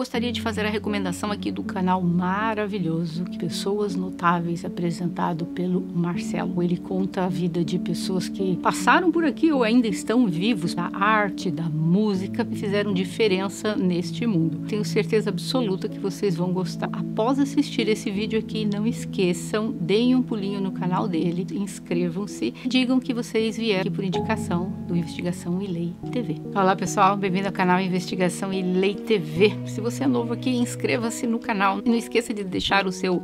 gostaria de fazer a recomendação aqui do canal maravilhoso que Pessoas Notáveis, apresentado pelo Marcelo. Ele conta a vida de pessoas que passaram por aqui ou ainda estão vivos, da arte, da música, que fizeram diferença neste mundo. Tenho certeza absoluta que vocês vão gostar. Após assistir esse vídeo aqui, não esqueçam, deem um pulinho no canal dele, inscrevam-se, digam que vocês vieram aqui por indicação do Investigação e Lei TV. Olá pessoal, bem-vindo ao canal Investigação e Lei TV. Se você você é novo aqui, inscreva-se no canal. E não esqueça de deixar o seu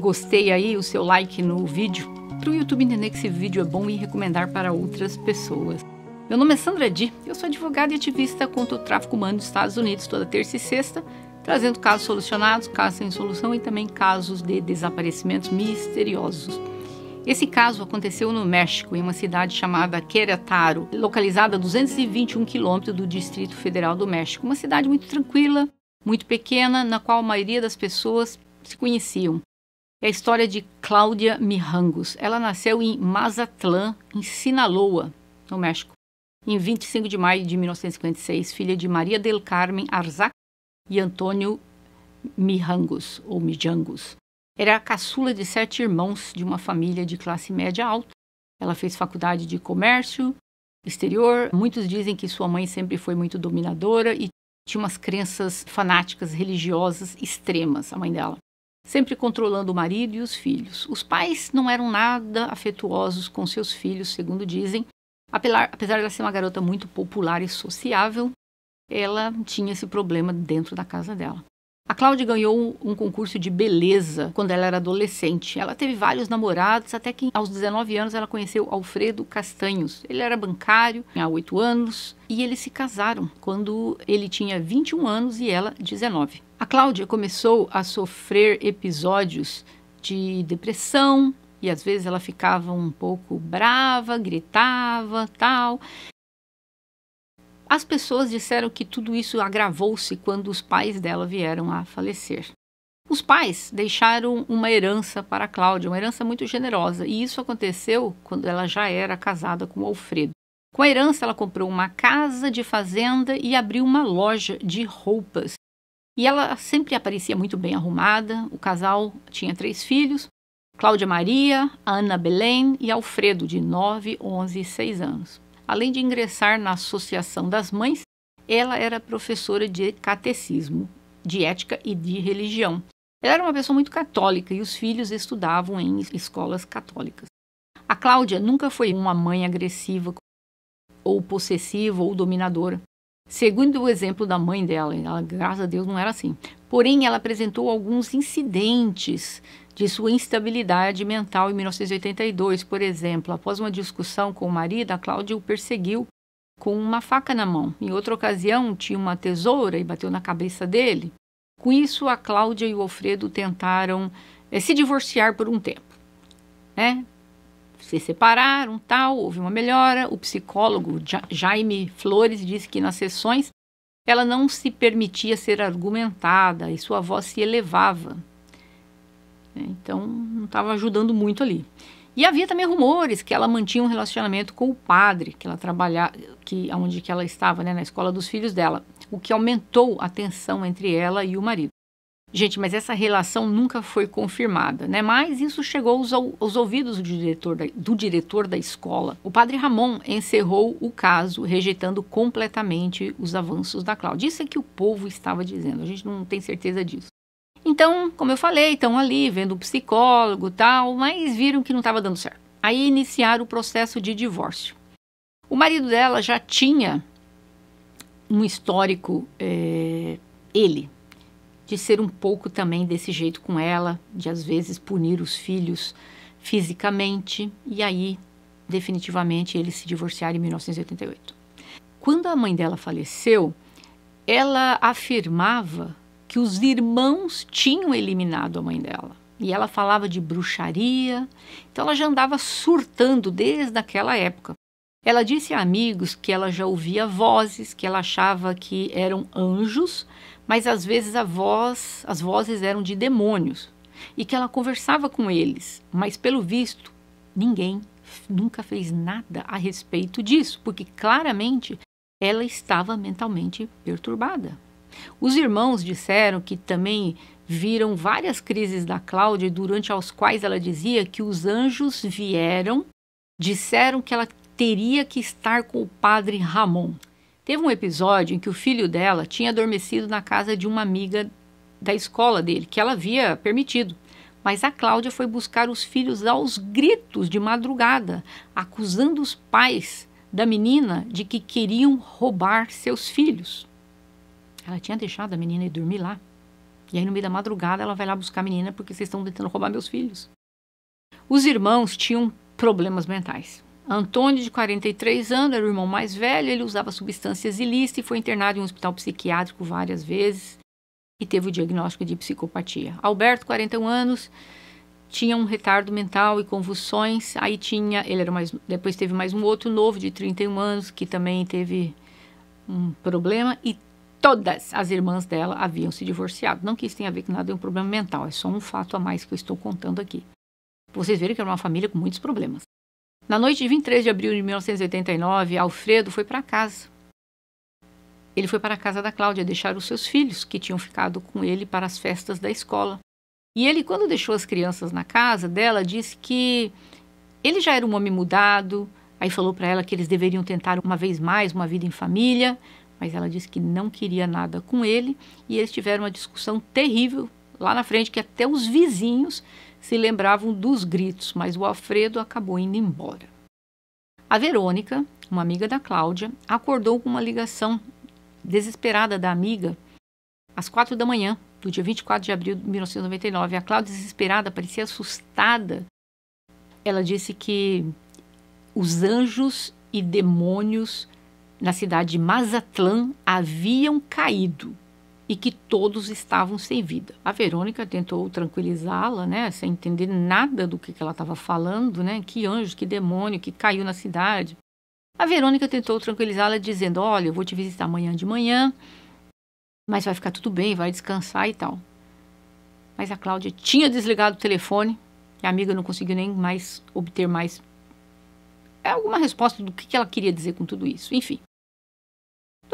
gostei aí, o seu like no vídeo, para o YouTube entender que esse vídeo é bom e recomendar para outras pessoas. Meu nome é Sandra Di, eu sou advogada e ativista contra o tráfico humano dos Estados Unidos toda terça e sexta, trazendo casos solucionados, casos sem solução e também casos de desaparecimentos misteriosos. Esse caso aconteceu no México, em uma cidade chamada Querétaro, localizada a 221 quilômetros do Distrito Federal do México, uma cidade muito tranquila, muito pequena, na qual a maioria das pessoas se conheciam. É a história de Cláudia Mirangos. Ela nasceu em Mazatlán, em Sinaloa, no México, em 25 de maio de 1956, filha de Maria del Carmen Arzac e Antônio Mirangos, ou Mijangos. Era a caçula de sete irmãos de uma família de classe média alta. Ela fez faculdade de comércio exterior. Muitos dizem que sua mãe sempre foi muito dominadora e tinha umas crenças fanáticas religiosas extremas, a mãe dela. Sempre controlando o marido e os filhos. Os pais não eram nada afetuosos com seus filhos, segundo dizem. Apesar de ela ser uma garota muito popular e sociável, ela tinha esse problema dentro da casa dela. A Cláudia ganhou um concurso de beleza quando ela era adolescente. Ela teve vários namorados, até que aos 19 anos ela conheceu Alfredo Castanhos. Ele era bancário há 8 anos e eles se casaram quando ele tinha 21 anos e ela 19. A Cláudia começou a sofrer episódios de depressão e às vezes ela ficava um pouco brava, gritava, tal. As pessoas disseram que tudo isso agravou-se quando os pais dela vieram a falecer. Os pais deixaram uma herança para Cláudia, uma herança muito generosa, e isso aconteceu quando ela já era casada com Alfredo. Com a herança, ela comprou uma casa de fazenda e abriu uma loja de roupas. E ela sempre aparecia muito bem arrumada. O casal tinha três filhos: Cláudia Maria, Ana Belém e Alfredo, de 9, 11 e 6 anos. Além de ingressar na Associação das Mães, ela era professora de catecismo, de ética e de religião. Ela era uma pessoa muito católica e os filhos estudavam em escolas católicas. A Cláudia nunca foi uma mãe agressiva ou possessiva ou dominadora. Segundo o exemplo da mãe dela, ela, graças a Deus, não era assim. Porém, ela apresentou alguns incidentes de sua instabilidade mental em 1982, por exemplo. Após uma discussão com o marido, a Cláudia o perseguiu com uma faca na mão. Em outra ocasião, tinha uma tesoura e bateu na cabeça dele. Com isso, a Cláudia e o Alfredo tentaram é, se divorciar por um tempo. Né? se separaram, tal, houve uma melhora. O psicólogo Jaime Flores disse que nas sessões ela não se permitia ser argumentada e sua voz se elevava. Né, então, não estava ajudando muito ali. E havia também rumores que ela mantinha um relacionamento com o padre que ela trabalhava, que aonde que ela estava, né, na escola dos filhos dela, o que aumentou a tensão entre ela e o marido. Gente, mas essa relação nunca foi confirmada, né? Mas isso chegou aos, aos ouvidos do diretor, da, do diretor da escola. O padre Ramon encerrou o caso, rejeitando completamente os avanços da Cláudia. Isso é que o povo estava dizendo, a gente não tem certeza disso. Então, como eu falei, estão ali vendo o psicólogo tal, mas viram que não estava dando certo. Aí iniciaram o processo de divórcio. O marido dela já tinha um histórico, é, ele, de ser um pouco também desse jeito com ela, de às vezes punir os filhos fisicamente, e aí, definitivamente, eles se divorciaram em 1988. Quando a mãe dela faleceu, ela afirmava que os irmãos tinham eliminado a mãe dela. E ela falava de bruxaria, então ela já andava surtando desde aquela época. Ela disse a amigos que ela já ouvia vozes, que ela achava que eram anjos mas às vezes a voz, as vozes eram de demônios e que ela conversava com eles, mas pelo visto ninguém nunca fez nada a respeito disso, porque claramente ela estava mentalmente perturbada. Os irmãos disseram que também viram várias crises da Cláudia, durante as quais ela dizia que os anjos vieram, disseram que ela teria que estar com o padre Ramon. Teve um episódio em que o filho dela tinha adormecido na casa de uma amiga da escola dele, que ela havia permitido. Mas a Cláudia foi buscar os filhos aos gritos de madrugada, acusando os pais da menina de que queriam roubar seus filhos. Ela tinha deixado a menina ir dormir lá. E aí, no meio da madrugada, ela vai lá buscar a menina porque vocês estão tentando roubar meus filhos. Os irmãos tinham problemas mentais. Antônio, de 43 anos, era o irmão mais velho, ele usava substâncias ilícitas e foi internado em um hospital psiquiátrico várias vezes e teve o diagnóstico de psicopatia. Alberto, 41 anos, tinha um retardo mental e convulsões. Aí tinha, ele era mais, depois teve mais um outro novo de 31 anos que também teve um problema e todas as irmãs dela haviam se divorciado. Não que isso tenha a ver com nada, é um problema mental, é só um fato a mais que eu estou contando aqui. Vocês viram que era uma família com muitos problemas. Na noite de 23 de abril de 1989, Alfredo foi para casa. Ele foi para a casa da Cláudia deixar os seus filhos, que tinham ficado com ele para as festas da escola. E ele, quando deixou as crianças na casa dela, disse que ele já era um homem mudado, aí falou para ela que eles deveriam tentar uma vez mais uma vida em família, mas ela disse que não queria nada com ele e eles tiveram uma discussão terrível lá na frente que até os vizinhos se lembravam dos gritos, mas o Alfredo acabou indo embora. A Verônica, uma amiga da Cláudia, acordou com uma ligação desesperada da amiga às quatro da manhã do dia 24 de abril de 1999. A Cláudia, desesperada, parecia assustada. Ela disse que os anjos e demônios na cidade de Mazatlán haviam caído e que todos estavam sem vida. A Verônica tentou tranquilizá-la, né, sem entender nada do que, ela estava falando, né, que anjo, que demônio, que caiu na cidade. A Verônica tentou tranquilizá-la dizendo: "Olha, eu vou te visitar amanhã de manhã, mas vai ficar tudo bem, vai descansar e tal". Mas a Cláudia tinha desligado o telefone e a amiga não conseguiu nem mais obter mais é, alguma resposta do que ela queria dizer com tudo isso. Enfim,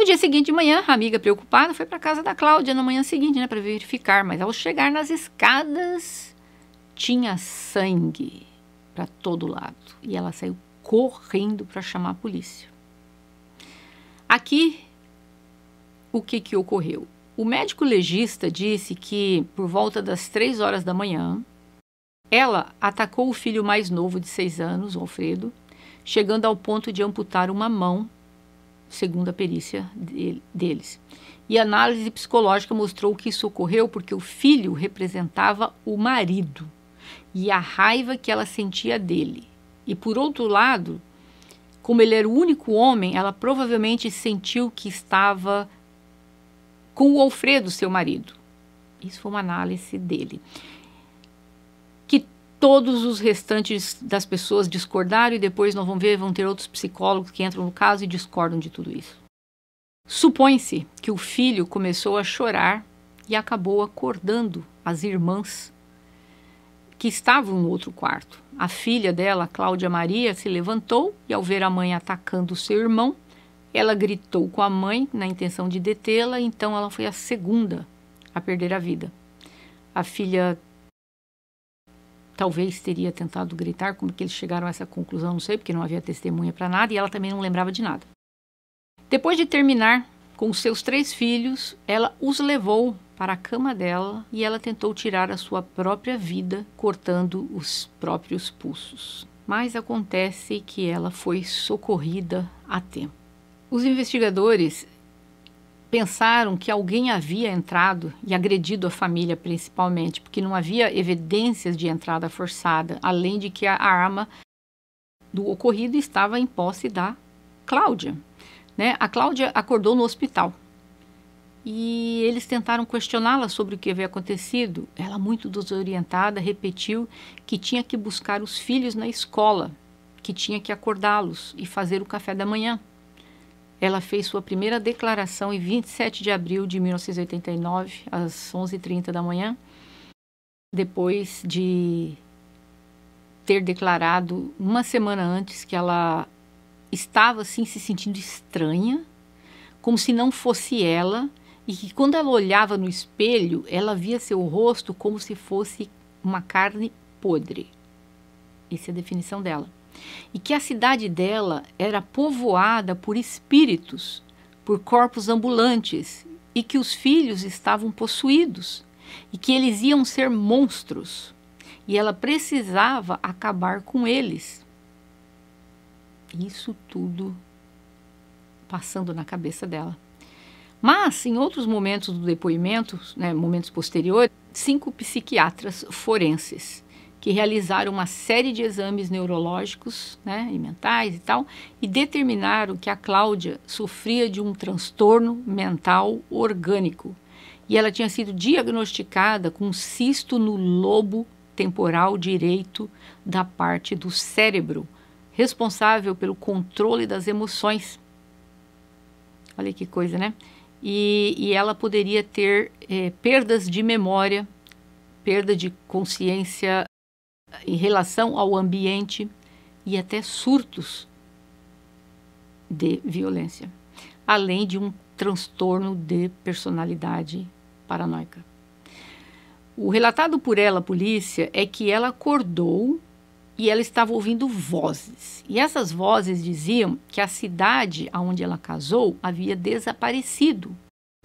no dia seguinte de manhã, a amiga preocupada foi para casa da Cláudia na manhã seguinte, né, para verificar, mas ao chegar nas escadas, tinha sangue para todo lado e ela saiu correndo para chamar a polícia. Aqui o que que ocorreu? O médico legista disse que por volta das três horas da manhã, ela atacou o filho mais novo de seis anos, Alfredo, chegando ao ponto de amputar uma mão segundo a perícia deles. E a análise psicológica mostrou que isso ocorreu porque o filho representava o marido e a raiva que ela sentia dele. E por outro lado, como ele era o único homem, ela provavelmente sentiu que estava com o Alfredo, seu marido. Isso foi uma análise dele todos os restantes das pessoas discordaram e depois não vão ver, vão ter outros psicólogos que entram no caso e discordam de tudo isso. Supõe-se que o filho começou a chorar e acabou acordando as irmãs que estavam no outro quarto. A filha dela, Cláudia Maria, se levantou e, ao ver a mãe atacando seu irmão, ela gritou com a mãe na intenção de detê-la, então ela foi a segunda a perder a vida. A filha talvez teria tentado gritar, como que eles chegaram a essa conclusão, não sei, porque não havia testemunha para nada e ela também não lembrava de nada. Depois de terminar com seus três filhos, ela os levou para a cama dela e ela tentou tirar a sua própria vida cortando os próprios pulsos. Mas acontece que ela foi socorrida a tempo. Os investigadores pensaram que alguém havia entrado e agredido a família, principalmente, porque não havia evidências de entrada forçada, além de que a arma do ocorrido estava em posse da Cláudia. Né? A Cláudia acordou no hospital e eles tentaram questioná-la sobre o que havia acontecido. Ela, muito desorientada, repetiu que tinha que buscar os filhos na escola, que tinha que acordá-los e fazer o café da manhã ela fez sua primeira declaração em 27 de abril de 1989, às 11h30 da manhã, depois de ter declarado uma semana antes que ela estava assim se sentindo estranha, como se não fosse ela, e que quando ela olhava no espelho, ela via seu rosto como se fosse uma carne podre. Essa é a definição dela e que a cidade dela era povoada por espíritos, por corpos ambulantes, e que os filhos estavam possuídos, e que eles iam ser monstros, e ela precisava acabar com eles. Isso tudo passando na cabeça dela. Mas, em outros momentos do depoimento, né, momentos posteriores, cinco psiquiatras forenses que realizaram uma série de exames neurológicos né, e mentais e tal, e determinaram que a Cláudia sofria de um transtorno mental orgânico. E ela tinha sido diagnosticada com um cisto no lobo temporal direito da parte do cérebro, responsável pelo controle das emoções. Olha que coisa, né? E, e ela poderia ter é, perdas de memória, perda de consciência em relação ao ambiente e até surtos de violência, além de um transtorno de personalidade paranoica. O relatado por ela, a polícia, é que ela acordou e ela estava ouvindo vozes. E essas vozes diziam que a cidade onde ela casou havia desaparecido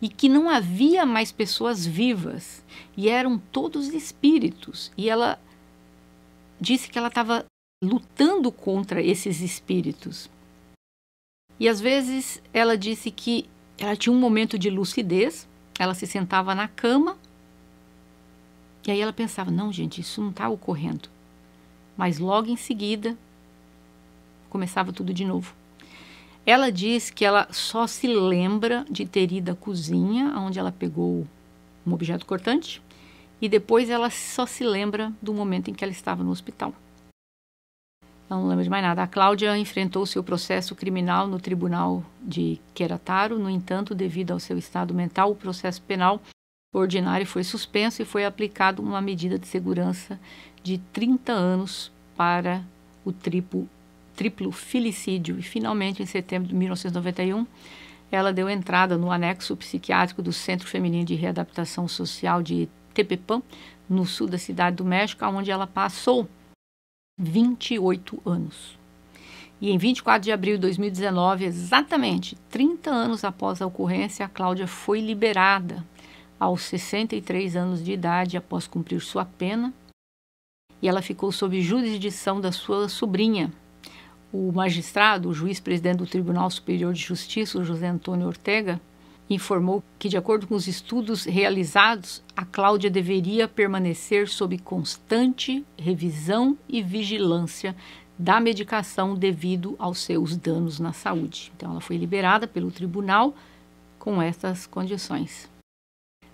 e que não havia mais pessoas vivas e eram todos espíritos. E ela disse que ela estava lutando contra esses espíritos. E às vezes ela disse que ela tinha um momento de lucidez, ela se sentava na cama e aí ela pensava: não, gente, isso não está ocorrendo. Mas logo em seguida começava tudo de novo. Ela diz que ela só se lembra de ter ido à cozinha, onde ela pegou um objeto cortante, e depois ela só se lembra do momento em que ela estava no hospital. Ela não lembra de mais nada. A Cláudia enfrentou seu processo criminal no tribunal de Querataro. No entanto, devido ao seu estado mental, o processo penal ordinário foi suspenso e foi aplicado uma medida de segurança de 30 anos para o triplo, triplo filicídio. E finalmente, em setembro de 1991, ela deu entrada no anexo psiquiátrico do Centro Feminino de Readaptação Social de Tepepan, no sul da cidade do México, onde ela passou 28 anos. E em 24 de abril de 2019, exatamente 30 anos após a ocorrência, a Cláudia foi liberada aos 63 anos de idade após cumprir sua pena. E ela ficou sob jurisdição da sua sobrinha. O magistrado, o juiz presidente do Tribunal Superior de Justiça, José Antônio Ortega, informou que, de acordo com os estudos realizados, a Cláudia deveria permanecer sob constante revisão e vigilância da medicação devido aos seus danos na saúde. Então, ela foi liberada pelo tribunal com essas condições.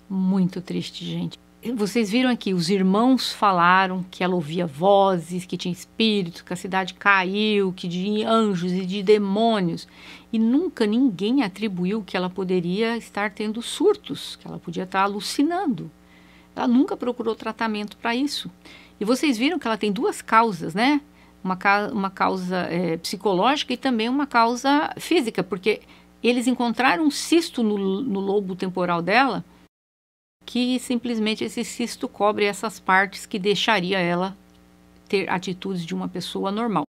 Muito triste, gente vocês viram aqui, os irmãos falaram que ela ouvia vozes, que tinha espírito, que a cidade caiu, que de anjos e de demônios. E nunca ninguém atribuiu que ela poderia estar tendo surtos, que ela podia estar alucinando. Ela nunca procurou tratamento para isso. E vocês viram que ela tem duas causas, né? Uma, ca uma causa é, psicológica e também uma causa física, porque eles encontraram um cisto no, no lobo temporal dela que simplesmente esse cisto cobre essas partes que deixaria ela ter atitudes de uma pessoa normal.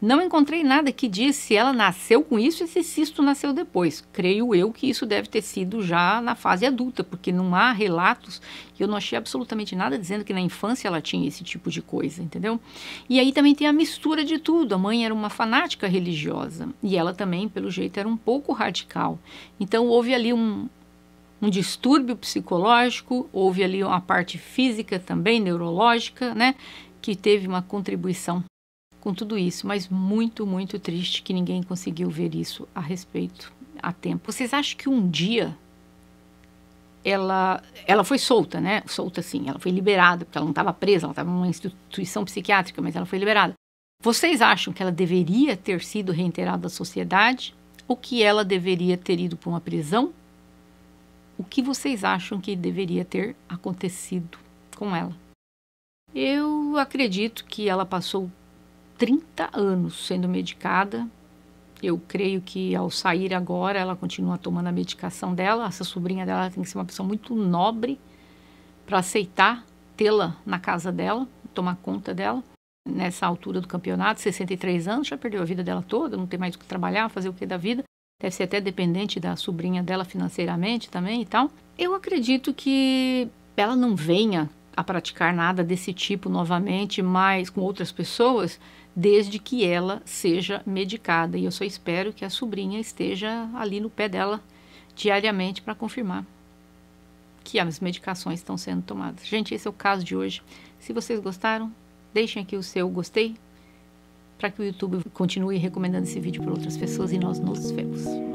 Não encontrei nada que diz se ela nasceu com isso e se cisto nasceu depois. Creio eu que isso deve ter sido já na fase adulta, porque não há relatos e eu não achei absolutamente nada dizendo que na infância ela tinha esse tipo de coisa, entendeu? E aí também tem a mistura de tudo. A mãe era uma fanática religiosa e ela também, pelo jeito, era um pouco radical. Então houve ali um, um distúrbio psicológico, houve ali uma parte física também, neurológica, né? Que teve uma contribuição com tudo isso, mas muito, muito triste que ninguém conseguiu ver isso a respeito a tempo. Vocês acham que um dia ela, ela foi solta, né? Solta sim, ela foi liberada, porque ela não estava presa, ela estava em uma instituição psiquiátrica, mas ela foi liberada. Vocês acham que ela deveria ter sido reintegrada à sociedade ou que ela deveria ter ido para uma prisão o que vocês acham que deveria ter acontecido com ela? Eu acredito que ela passou 30 anos sendo medicada. Eu creio que ao sair agora, ela continua tomando a medicação dela. Essa sobrinha dela tem que ser uma pessoa muito nobre para aceitar tê-la na casa dela, tomar conta dela. Nessa altura do campeonato, 63 anos, já perdeu a vida dela toda, não tem mais o que trabalhar, fazer o que da vida deve ser até dependente da sobrinha dela financeiramente também e tal. Eu acredito que ela não venha a praticar nada desse tipo novamente, mas com outras pessoas, desde que ela seja medicada. E eu só espero que a sobrinha esteja ali no pé dela diariamente para confirmar que as medicações estão sendo tomadas. Gente, esse é o caso de hoje. Se vocês gostaram, deixem aqui o seu gostei, para que o YouTube continue recomendando esse vídeo para outras pessoas e nós nos vemos.